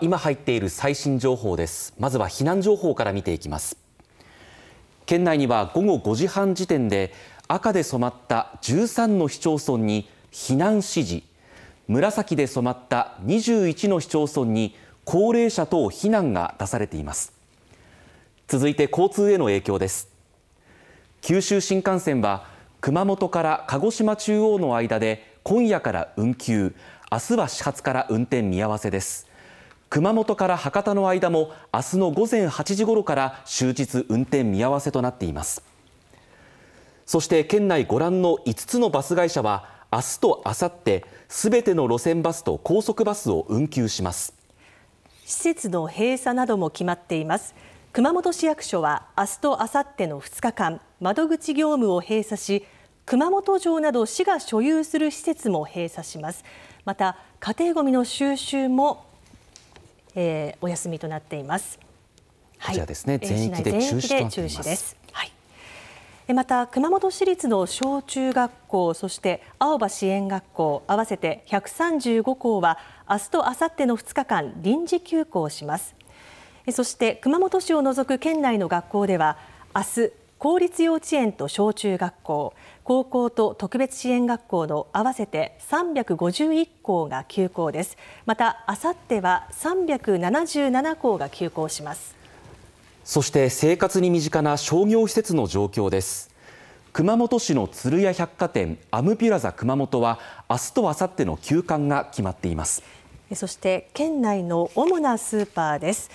今入っている最新情報ですまずは避難情報から見ていきます県内には午後5時半時点で赤で染まった13の市町村に避難指示紫で染まった21の市町村に高齢者等避難が出されています続いて交通への影響です九州新幹線は熊本から鹿児島中央の間で今夜から運休明日は始発から運転見合わせです熊本から博多の間も明日の午前8時ごろから終日運転見合わせとなっていますそして県内ご覧の5つのバス会社は明日と明後日すべての路線バスと高速バスを運休します施設の閉鎖なども決まっています熊本市役所は明日と明後日の2日間窓口業務を閉鎖し熊本城など市が所有する施設も閉鎖しますまた家庭ごみの収集もえー、お休みとなっています。こちらですね、はい、全域で中止です。はいまた熊本市立の小中学校そして青葉支援学校合わせて135校は明日とあさっての2日間臨時休校しますそして熊本市を除く県内の学校では明日公立幼稚園と小中学校高校と特別支援学校の合わせて351校が休校ですまたあさっては377校が休校しますそして生活に身近な商業施設の状況です熊本市の鶴屋百貨店アムピュラザ熊本は明日と明後日の休館が決まっていますそして県内の主なスーパーです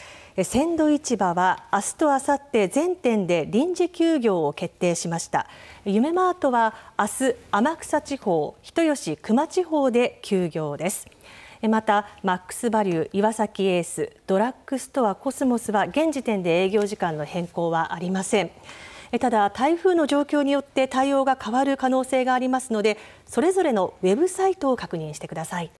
鮮度市場は明日とあさって全店で臨時休業を決定しました夢マートは明日天草地方人吉球磨地方で休業ですまたマックスバリュー岩崎エースドラッグストアコスモスは現時点で営業時間の変更はありませんただ台風の状況によって対応が変わる可能性がありますのでそれぞれのウェブサイトを確認してください